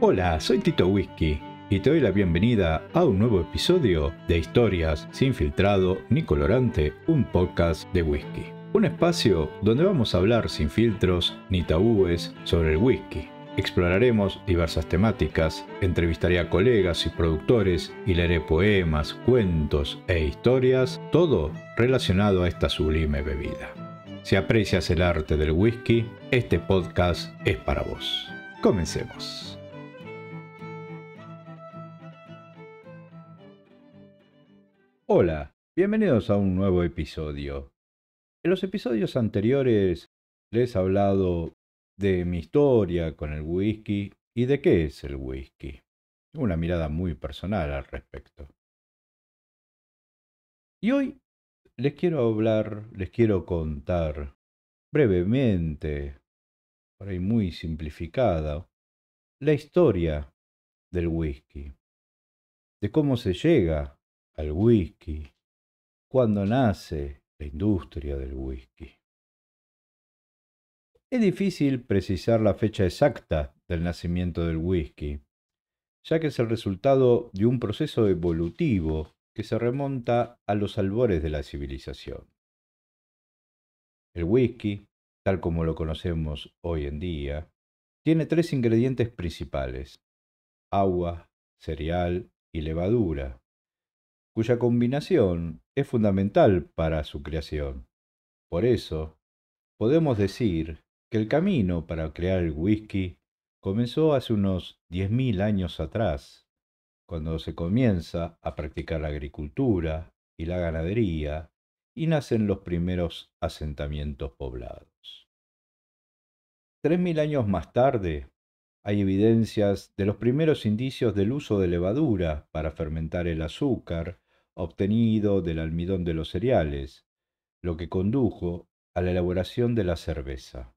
Hola, soy Tito Whisky y te doy la bienvenida a un nuevo episodio de Historias sin filtrado ni colorante, un podcast de whisky. Un espacio donde vamos a hablar sin filtros ni tabúes sobre el whisky. Exploraremos diversas temáticas, entrevistaré a colegas y productores y leeré poemas, cuentos e historias, todo relacionado a esta sublime bebida. Si aprecias el arte del whisky, este podcast es para vos. Comencemos. Hola, bienvenidos a un nuevo episodio. En los episodios anteriores les he hablado de mi historia con el whisky y de qué es el whisky. Una mirada muy personal al respecto. Y hoy les quiero hablar, les quiero contar brevemente, por ahí muy simplificada, la historia del whisky, de cómo se llega al whisky, cuando nace la industria del whisky. Es difícil precisar la fecha exacta del nacimiento del whisky, ya que es el resultado de un proceso evolutivo que se remonta a los albores de la civilización. El whisky, tal como lo conocemos hoy en día, tiene tres ingredientes principales, agua, cereal y levadura, cuya combinación es fundamental para su creación. Por eso, podemos decir que el camino para crear el whisky comenzó hace unos 10.000 años atrás, cuando se comienza a practicar la agricultura y la ganadería y nacen los primeros asentamientos poblados. 3.000 años más tarde, hay evidencias de los primeros indicios del uso de levadura para fermentar el azúcar obtenido del almidón de los cereales, lo que condujo a la elaboración de la cerveza,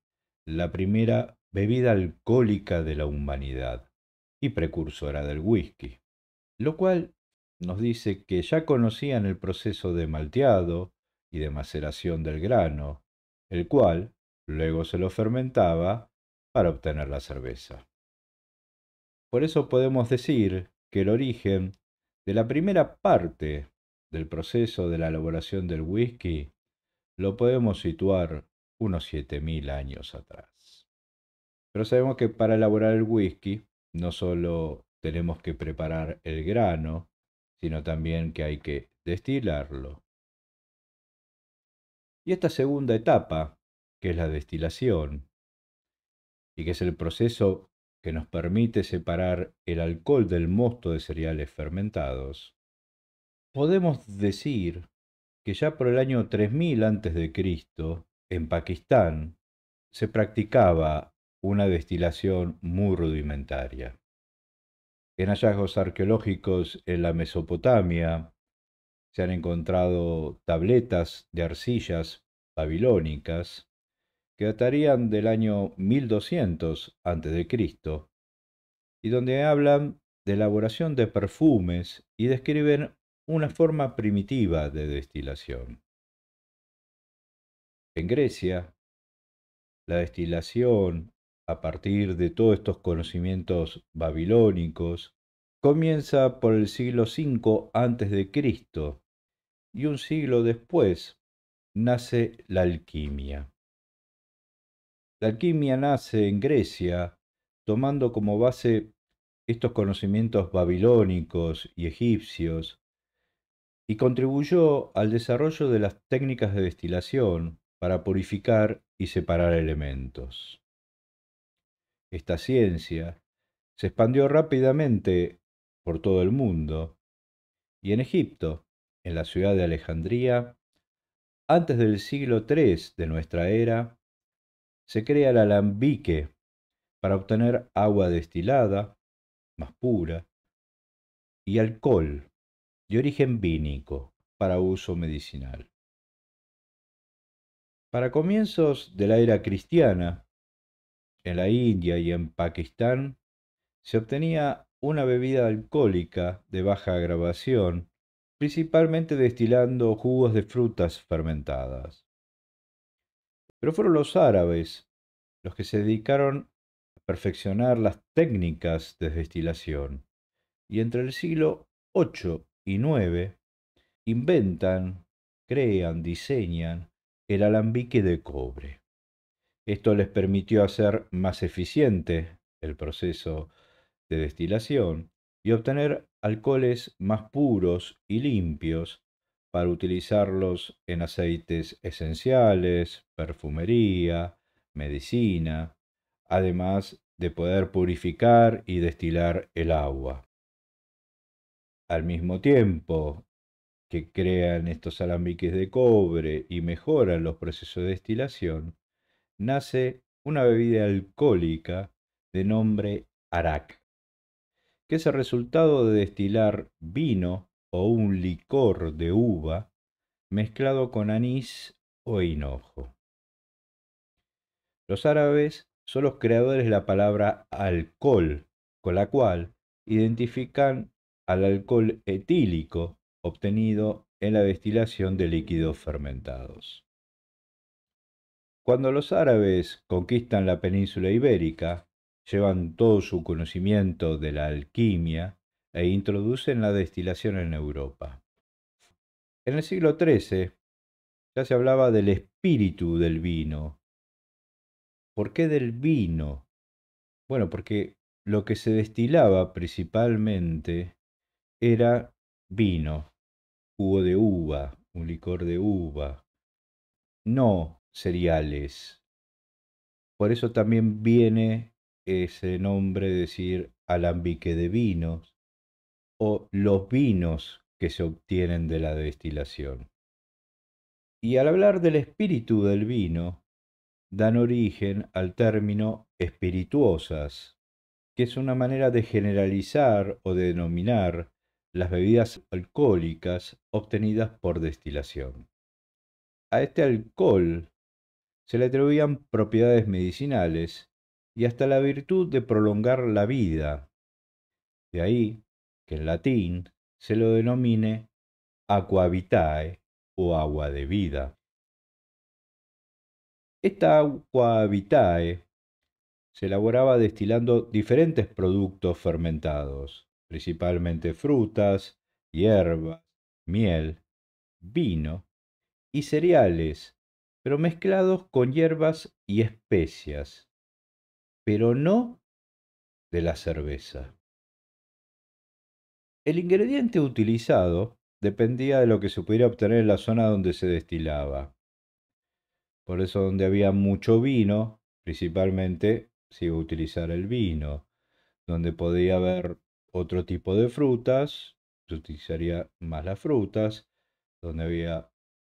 la primera bebida alcohólica de la humanidad y precursora del whisky, lo cual nos dice que ya conocían el proceso de malteado y de maceración del grano, el cual luego se lo fermentaba para obtener la cerveza. Por eso podemos decir que el origen de la primera parte del proceso de la elaboración del whisky lo podemos situar unos 7.000 años atrás. Pero sabemos que para elaborar el whisky no solo tenemos que preparar el grano, sino también que hay que destilarlo. Y esta segunda etapa, que es la destilación, y que es el proceso que nos permite separar el alcohol del mosto de cereales fermentados, podemos decir que ya por el año 3000 a.C., en Pakistán, se practicaba una destilación muy rudimentaria. En hallazgos arqueológicos en la Mesopotamia se han encontrado tabletas de arcillas babilónicas que datarían del año 1200 a.C. y donde hablan de elaboración de perfumes y describen una forma primitiva de destilación. En Grecia, la destilación, a partir de todos estos conocimientos babilónicos, comienza por el siglo V a.C. y un siglo después nace la alquimia. La alquimia nace en Grecia tomando como base estos conocimientos babilónicos y egipcios y contribuyó al desarrollo de las técnicas de destilación para purificar y separar elementos. Esta ciencia se expandió rápidamente por todo el mundo y en Egipto, en la ciudad de Alejandría, antes del siglo III de nuestra era, se crea el alambique para obtener agua destilada, más pura, y alcohol de origen vínico para uso medicinal. Para comienzos de la era cristiana, en la India y en Pakistán, se obtenía una bebida alcohólica de baja grabación, principalmente destilando jugos de frutas fermentadas. Pero fueron los árabes los que se dedicaron a perfeccionar las técnicas de destilación, y entre el siglo 8 y nueve, inventan, crean, diseñan el alambique de cobre. Esto les permitió hacer más eficiente el proceso de destilación y obtener alcoholes más puros y limpios para utilizarlos en aceites esenciales, perfumería, medicina, además de poder purificar y destilar el agua al mismo tiempo que crean estos alambiques de cobre y mejoran los procesos de destilación, nace una bebida alcohólica de nombre arak, que es el resultado de destilar vino o un licor de uva mezclado con anís o hinojo. Los árabes son los creadores de la palabra alcohol, con la cual identifican al alcohol etílico obtenido en la destilación de líquidos fermentados. Cuando los árabes conquistan la península ibérica, llevan todo su conocimiento de la alquimia e introducen la destilación en Europa. En el siglo XIII ya se hablaba del espíritu del vino. ¿Por qué del vino? Bueno, porque lo que se destilaba principalmente era vino, jugo de uva, un licor de uva, no cereales. Por eso también viene ese nombre de decir alambique de vinos o los vinos que se obtienen de la destilación. Y al hablar del espíritu del vino, dan origen al término espirituosas, que es una manera de generalizar o de denominar las bebidas alcohólicas obtenidas por destilación. A este alcohol se le atribuían propiedades medicinales y hasta la virtud de prolongar la vida. De ahí que en latín se lo denomine aqua vitae o agua de vida. Esta aquavitae vitae se elaboraba destilando diferentes productos fermentados, principalmente frutas, hierbas, miel, vino y cereales, pero mezclados con hierbas y especias, pero no de la cerveza. El ingrediente utilizado dependía de lo que se pudiera obtener en la zona donde se destilaba. Por eso donde había mucho vino, principalmente se iba a utilizar el vino, donde podía haber otro tipo de frutas, se utilizaría más las frutas, donde había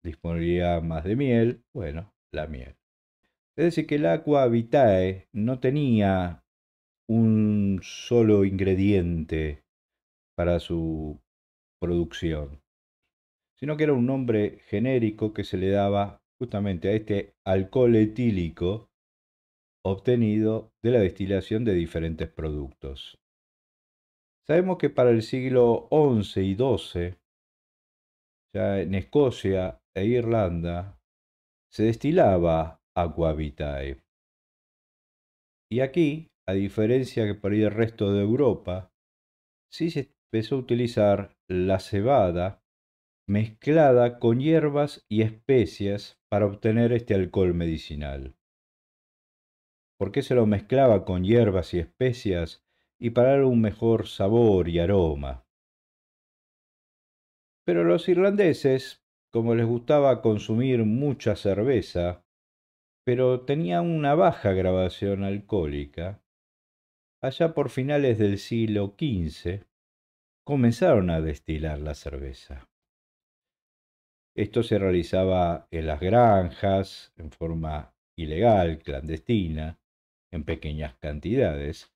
disponibilidad más de miel, bueno, la miel. Es decir, que el aqua vitae no tenía un solo ingrediente para su producción, sino que era un nombre genérico que se le daba justamente a este alcohol etílico obtenido de la destilación de diferentes productos. Sabemos que para el siglo XI y XII, ya en Escocia e Irlanda, se destilaba Agua vitae. Y aquí, a diferencia que por el resto de Europa, sí se empezó a utilizar la cebada mezclada con hierbas y especias para obtener este alcohol medicinal. ¿Por qué se lo mezclaba con hierbas y especias? y para dar un mejor sabor y aroma. Pero los irlandeses, como les gustaba consumir mucha cerveza, pero tenían una baja grabación alcohólica, allá por finales del siglo XV comenzaron a destilar la cerveza. Esto se realizaba en las granjas, en forma ilegal, clandestina, en pequeñas cantidades,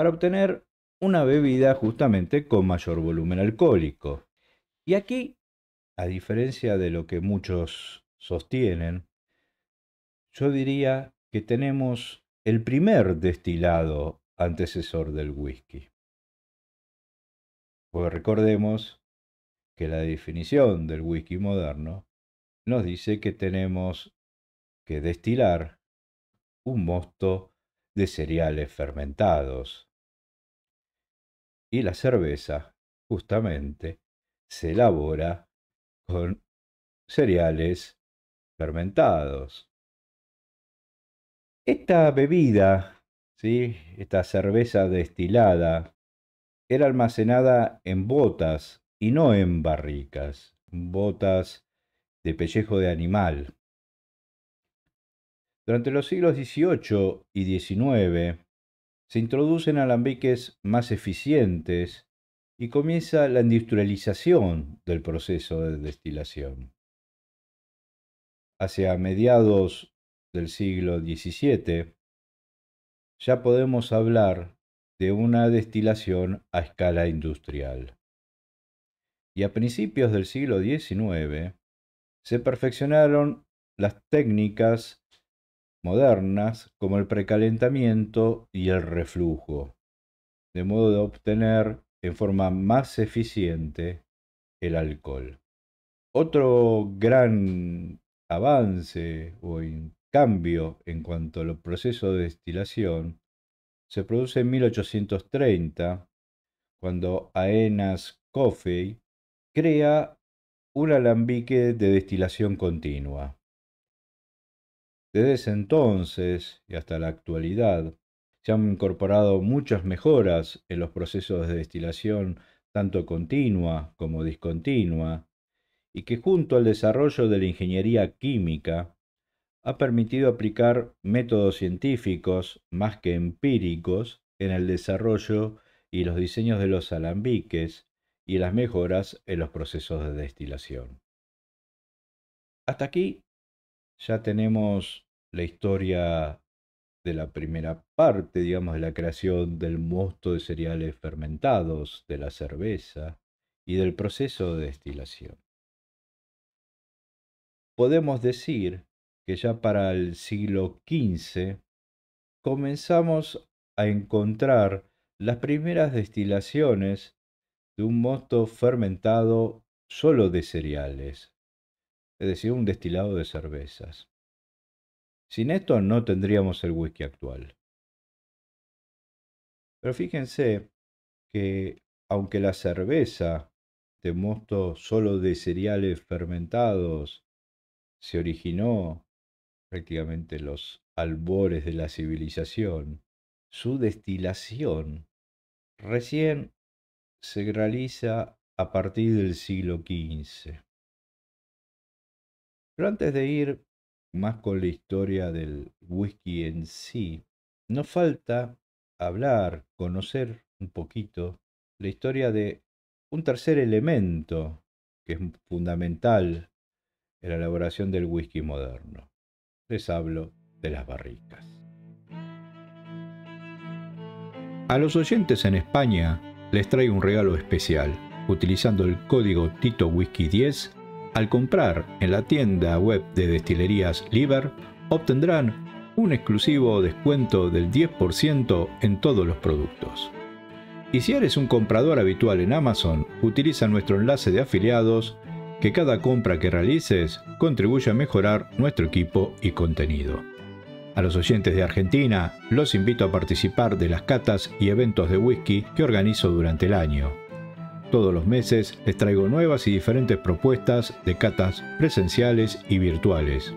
para obtener una bebida justamente con mayor volumen alcohólico. Y aquí, a diferencia de lo que muchos sostienen, yo diría que tenemos el primer destilado antecesor del whisky. Pues recordemos que la definición del whisky moderno nos dice que tenemos que destilar un mosto de cereales fermentados, y la cerveza, justamente, se elabora con cereales fermentados. Esta bebida, ¿sí? esta cerveza destilada, era almacenada en botas y no en barricas, botas de pellejo de animal. Durante los siglos XVIII y XIX, se introducen alambiques más eficientes y comienza la industrialización del proceso de destilación. Hacia mediados del siglo XVII ya podemos hablar de una destilación a escala industrial. Y a principios del siglo XIX se perfeccionaron las técnicas modernas como el precalentamiento y el reflujo, de modo de obtener en forma más eficiente el alcohol. Otro gran avance o cambio en cuanto al los procesos de destilación se produce en 1830, cuando Aenas Coffey crea un alambique de destilación continua. Desde ese entonces y hasta la actualidad se han incorporado muchas mejoras en los procesos de destilación tanto continua como discontinua, y que junto al desarrollo de la ingeniería química ha permitido aplicar métodos científicos más que empíricos en el desarrollo y los diseños de los alambiques y las mejoras en los procesos de destilación. Hasta aquí ya tenemos la historia de la primera parte, digamos, de la creación del mosto de cereales fermentados, de la cerveza y del proceso de destilación. Podemos decir que ya para el siglo XV comenzamos a encontrar las primeras destilaciones de un mosto fermentado solo de cereales, es decir, un destilado de cervezas. Sin esto no tendríamos el whisky actual. Pero fíjense que aunque la cerveza de mosto solo de cereales fermentados se originó prácticamente en los albores de la civilización, su destilación recién se realiza a partir del siglo XV. Pero antes de ir más con la historia del whisky en sí, nos falta hablar, conocer un poquito la historia de un tercer elemento que es fundamental en la elaboración del whisky moderno. Les hablo de las barricas. A los oyentes en España les traigo un regalo especial, utilizando el código Tito Whisky 10 al comprar en la tienda web de Destilerías Liber, obtendrán un exclusivo descuento del 10% en todos los productos. Y si eres un comprador habitual en Amazon, utiliza nuestro enlace de afiliados, que cada compra que realices contribuye a mejorar nuestro equipo y contenido. A los oyentes de Argentina, los invito a participar de las catas y eventos de whisky que organizo durante el año. Todos los meses les traigo nuevas y diferentes propuestas de catas presenciales y virtuales.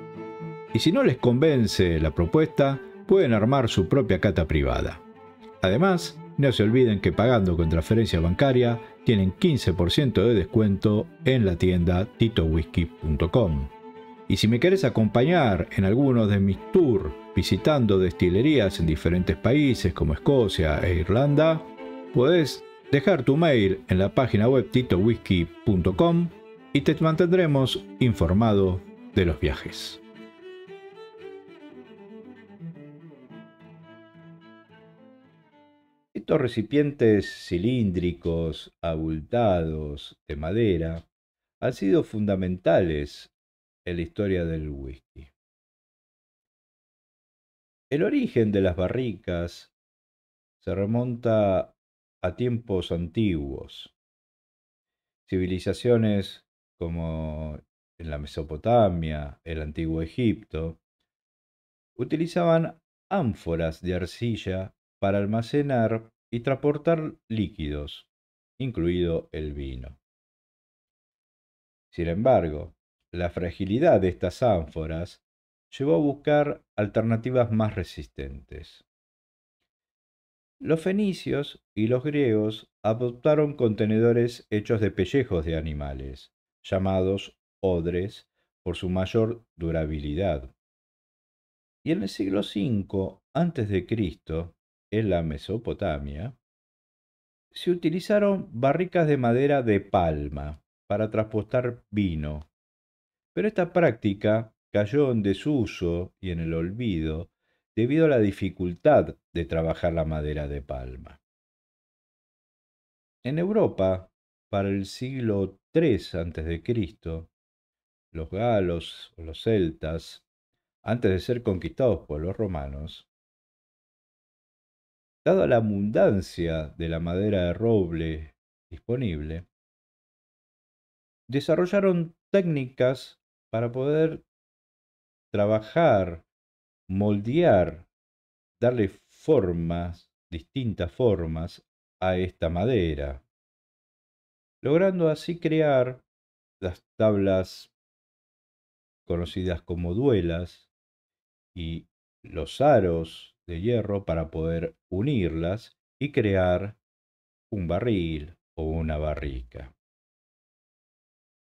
Y si no les convence la propuesta, pueden armar su propia cata privada. Además, no se olviden que pagando con transferencia bancaria tienen 15% de descuento en la tienda titowhisky.com. Y si me querés acompañar en algunos de mis tours visitando destilerías en diferentes países como Escocia e Irlanda, puedes dejar tu mail en la página web titowhisky.com y te mantendremos informado de los viajes. Estos recipientes cilíndricos, abultados, de madera, han sido fundamentales en la historia del whisky. El origen de las barricas se remonta a tiempos antiguos. Civilizaciones como en la Mesopotamia, el antiguo Egipto, utilizaban ánforas de arcilla para almacenar y transportar líquidos, incluido el vino. Sin embargo, la fragilidad de estas ánforas llevó a buscar alternativas más resistentes. Los fenicios y los griegos adoptaron contenedores hechos de pellejos de animales, llamados odres, por su mayor durabilidad. Y en el siglo V a.C., en la Mesopotamia, se utilizaron barricas de madera de palma para trasportar vino, pero esta práctica cayó en desuso y en el olvido debido a la dificultad de trabajar la madera de palma. En Europa, para el siglo III a.C., los galos o los celtas, antes de ser conquistados por los romanos, dada la abundancia de la madera de roble disponible, desarrollaron técnicas para poder trabajar moldear, darle formas, distintas formas, a esta madera, logrando así crear las tablas conocidas como duelas y los aros de hierro para poder unirlas y crear un barril o una barrica.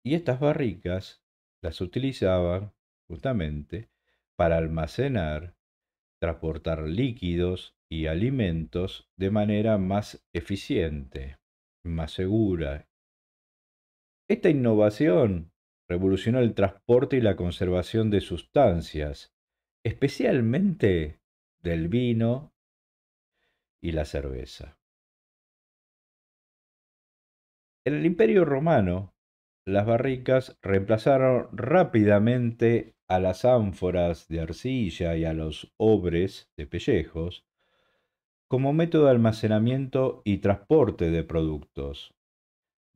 Y estas barricas las utilizaban justamente para almacenar, transportar líquidos y alimentos de manera más eficiente, más segura. Esta innovación revolucionó el transporte y la conservación de sustancias, especialmente del vino y la cerveza. En el Imperio Romano, las barricas reemplazaron rápidamente a las ánforas de arcilla y a los obres de pellejos como método de almacenamiento y transporte de productos,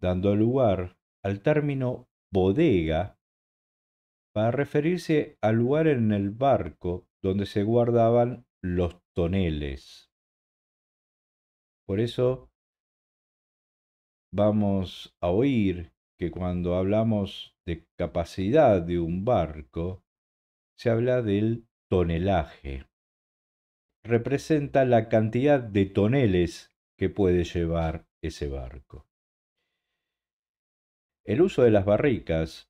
dando lugar al término bodega para referirse al lugar en el barco donde se guardaban los toneles. Por eso vamos a oír que cuando hablamos de capacidad de un barco, se habla del tonelaje. Representa la cantidad de toneles que puede llevar ese barco. El uso de las barricas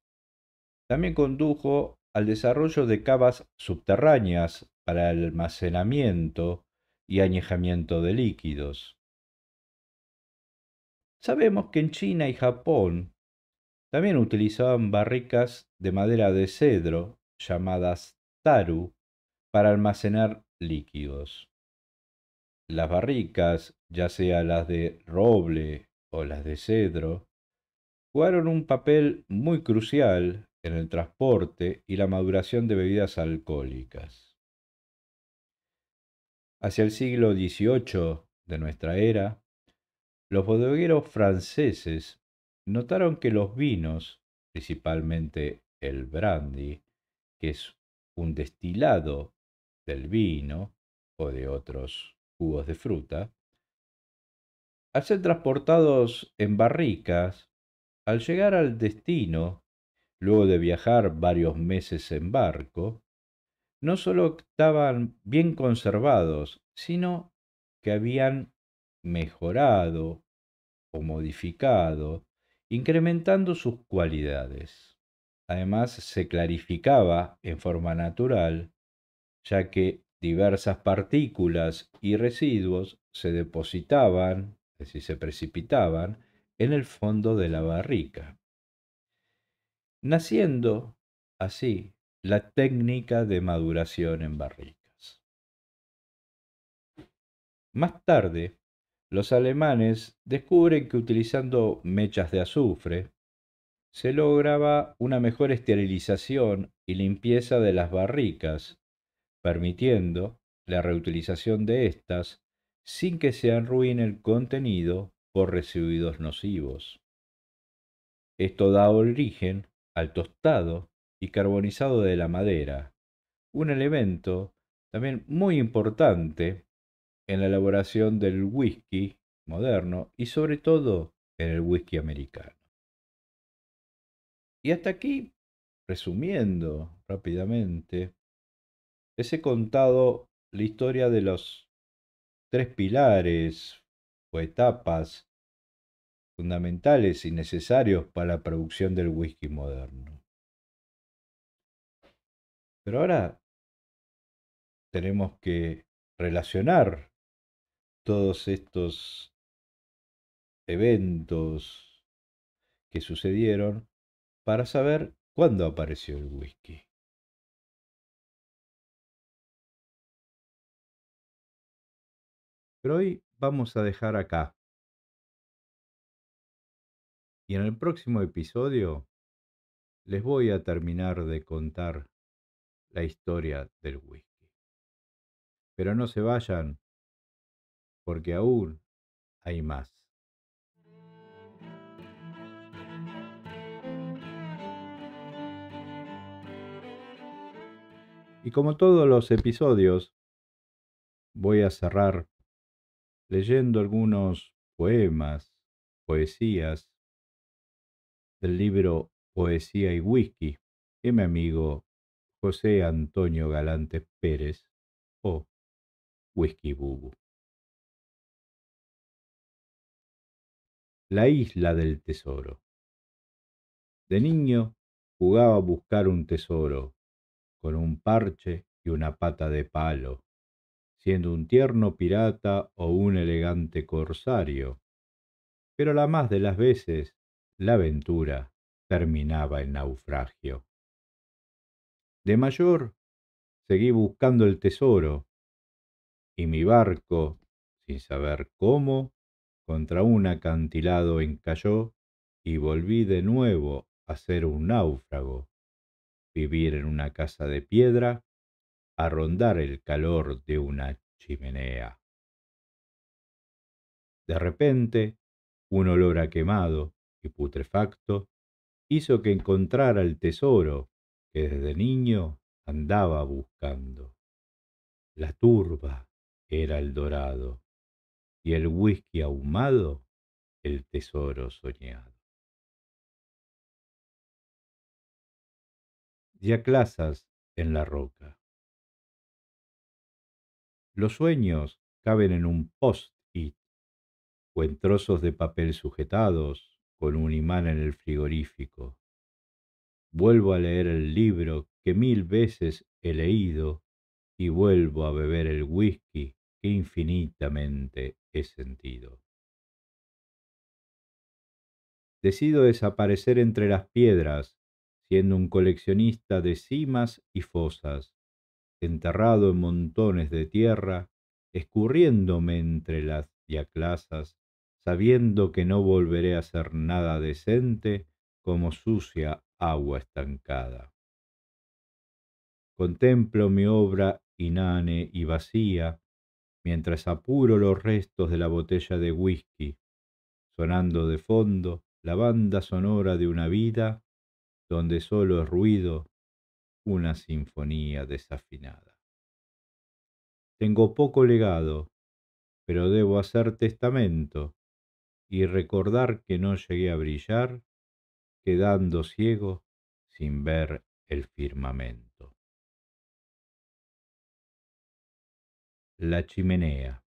también condujo al desarrollo de cavas subterráneas para almacenamiento y añejamiento de líquidos. Sabemos que en China y Japón también utilizaban barricas de madera de cedro llamadas taru para almacenar líquidos. Las barricas, ya sea las de roble o las de cedro, jugaron un papel muy crucial en el transporte y la maduración de bebidas alcohólicas. Hacia el siglo XVIII de nuestra era, los bodegueros franceses notaron que los vinos, principalmente el brandy, que es un destilado del vino o de otros jugos de fruta, al ser transportados en barricas, al llegar al destino, luego de viajar varios meses en barco, no solo estaban bien conservados, sino que habían mejorado o modificado, incrementando sus cualidades. Además, se clarificaba en forma natural, ya que diversas partículas y residuos se depositaban, es decir, se precipitaban, en el fondo de la barrica. Naciendo así la técnica de maduración en barricas. Más tarde, los alemanes descubren que utilizando mechas de azufre se lograba una mejor esterilización y limpieza de las barricas, permitiendo la reutilización de estas sin que se arruine el contenido por residuos nocivos. Esto da origen al tostado y carbonizado de la madera, un elemento también muy importante en la elaboración del whisky moderno y sobre todo en el whisky americano. Y hasta aquí, resumiendo rápidamente, les he contado la historia de los tres pilares o etapas fundamentales y necesarios para la producción del whisky moderno. Pero ahora tenemos que relacionar todos estos eventos que sucedieron para saber cuándo apareció el whisky. Pero hoy vamos a dejar acá. Y en el próximo episodio les voy a terminar de contar la historia del whisky. Pero no se vayan, porque aún hay más. Y como todos los episodios, voy a cerrar leyendo algunos poemas, poesías del libro Poesía y Whisky de mi amigo José Antonio Galante Pérez o Whisky Bubu. La isla del tesoro. De niño jugaba a buscar un tesoro con un parche y una pata de palo, siendo un tierno pirata o un elegante corsario. Pero la más de las veces, la aventura terminaba en naufragio. De mayor, seguí buscando el tesoro, y mi barco, sin saber cómo, contra un acantilado encalló y volví de nuevo a ser un náufrago, vivir en una casa de piedra, a rondar el calor de una chimenea. De repente, un olor a quemado y putrefacto hizo que encontrara el tesoro que desde niño andaba buscando. La turba era el dorado y el whisky ahumado el tesoro soñado. ya en la roca. Los sueños caben en un post-it o en trozos de papel sujetados con un imán en el frigorífico. Vuelvo a leer el libro que mil veces he leído y vuelvo a beber el whisky que infinitamente he sentido. Decido desaparecer entre las piedras siendo un coleccionista de cimas y fosas, enterrado en montones de tierra, escurriéndome entre las diaclasas, sabiendo que no volveré a ser nada decente como sucia agua estancada. Contemplo mi obra inane y vacía, mientras apuro los restos de la botella de whisky, sonando de fondo la banda sonora de una vida donde solo es ruido una sinfonía desafinada. Tengo poco legado, pero debo hacer testamento y recordar que no llegué a brillar, quedando ciego sin ver el firmamento. La chimenea.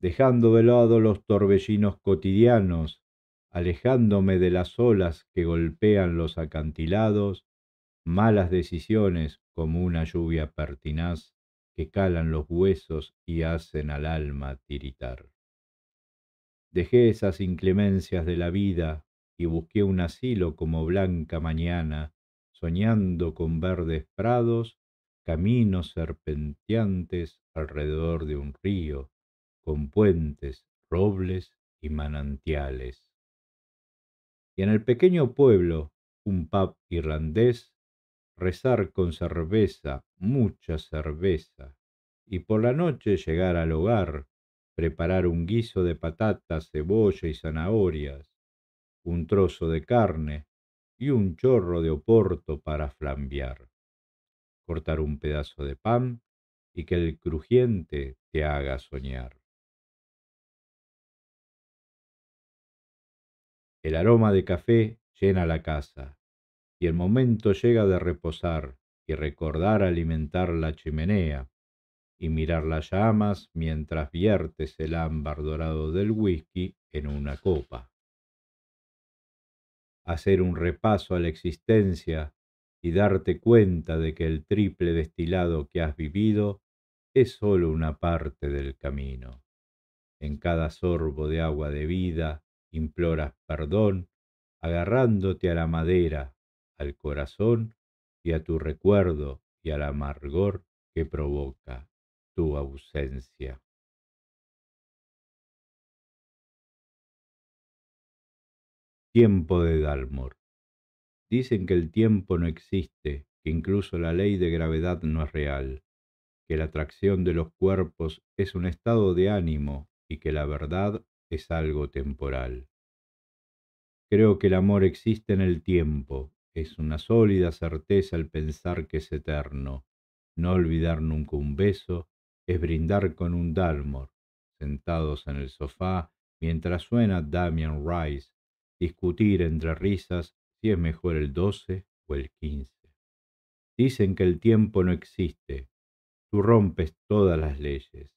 Dejando velado los torbellinos cotidianos alejándome de las olas que golpean los acantilados, malas decisiones como una lluvia pertinaz que calan los huesos y hacen al alma tiritar. Dejé esas inclemencias de la vida y busqué un asilo como blanca mañana, soñando con verdes prados, caminos serpenteantes alrededor de un río, con puentes, robles y manantiales y en el pequeño pueblo, un pub irlandés, rezar con cerveza, mucha cerveza, y por la noche llegar al hogar, preparar un guiso de patatas, cebolla y zanahorias, un trozo de carne y un chorro de oporto para flambear. Cortar un pedazo de pan y que el crujiente te haga soñar. El aroma de café llena la casa, y el momento llega de reposar y recordar alimentar la chimenea y mirar las llamas mientras viertes el ámbar dorado del whisky en una copa. Hacer un repaso a la existencia y darte cuenta de que el triple destilado que has vivido es solo una parte del camino. En cada sorbo de agua de vida, imploras perdón, agarrándote a la madera, al corazón y a tu recuerdo y al amargor que provoca tu ausencia. Tiempo de Dalmor. Dicen que el tiempo no existe, que incluso la ley de gravedad no es real, que la atracción de los cuerpos es un estado de ánimo y que la verdad es algo temporal. Creo que el amor existe en el tiempo, es una sólida certeza el pensar que es eterno. No olvidar nunca un beso es brindar con un Dalmor, sentados en el sofá mientras suena Damian Rice, discutir entre risas si es mejor el 12 o el 15. Dicen que el tiempo no existe. Tú rompes todas las leyes.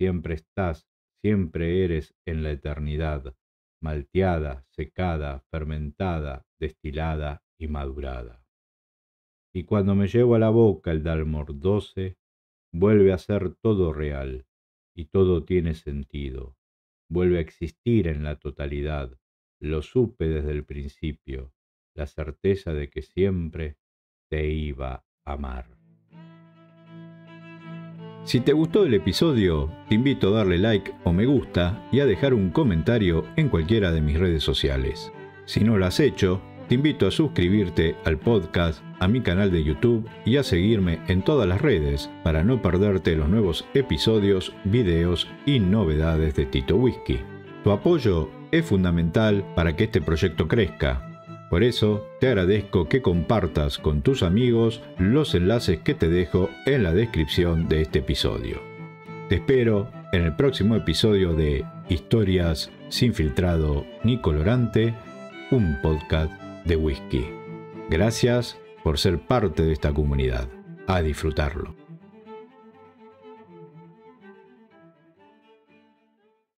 Siempre estás siempre eres en la eternidad, malteada, secada, fermentada, destilada y madurada. Y cuando me llevo a la boca el Dalmor 12, vuelve a ser todo real y todo tiene sentido, vuelve a existir en la totalidad, lo supe desde el principio, la certeza de que siempre te iba a amar. Si te gustó el episodio, te invito a darle like o me gusta y a dejar un comentario en cualquiera de mis redes sociales. Si no lo has hecho, te invito a suscribirte al podcast, a mi canal de YouTube y a seguirme en todas las redes para no perderte los nuevos episodios, videos y novedades de Tito Whisky. Tu apoyo es fundamental para que este proyecto crezca por eso, te agradezco que compartas con tus amigos los enlaces que te dejo en la descripción de este episodio. Te espero en el próximo episodio de Historias sin filtrado ni colorante, un podcast de whisky. Gracias por ser parte de esta comunidad. A disfrutarlo.